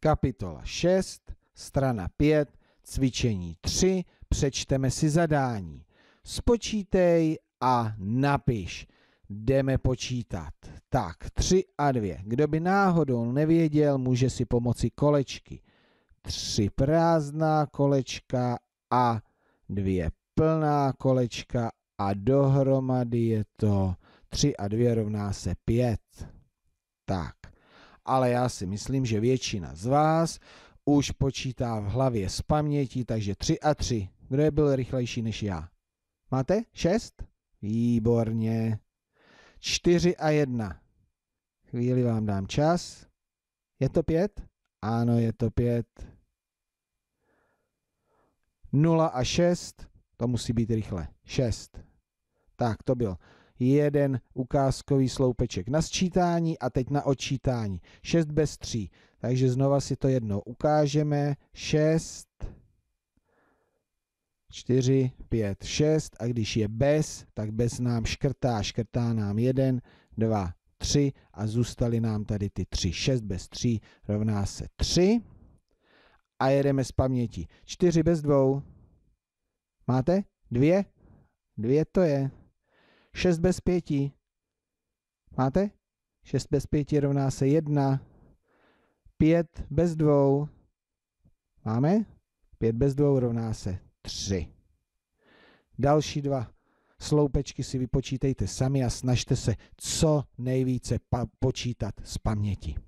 kapitola 6, strana 5, cvičení 3, přečteme si zadání. Spočítej a napiš. Jdeme počítat. Tak, 3 a 2. Kdo by náhodou nevěděl, může si pomoci kolečky. 3 prázdná kolečka a 2 plná kolečka a dohromady je to 3 a 2 rovná se 5. Tak ale já si myslím, že většina z vás už počítá v hlavě z paměti, takže 3 a 3. Kdo je byl rychlejší než já? Máte? 6? Výborně. 4 a 1. Chvíli vám dám čas. Je to 5? Ano, je to 5. 0 a 6. To musí být rychle. 6. Tak, to bylo jeden ukázkový sloupeček na sčítání a teď na odčítání. 6 bez 3. Takže znova si to jednou ukážeme. 6, 4, 5, 6 a když je bez, tak bez nám škrtá, škrtá nám 1, 2, 3 a zůstaly nám tady ty 3. 6 bez 3 rovná se 3 a jedeme z paměti. 4 bez 2. Máte? 2? 2 to je. 6 bez 5. Máte? 6 bez 5 rovná se 1. 5 bez 2. Máme? 5 bez 2 rovná se 3. Další dva sloupečky si vypočítejte sami a snažte se co nejvíce počítat z paměti.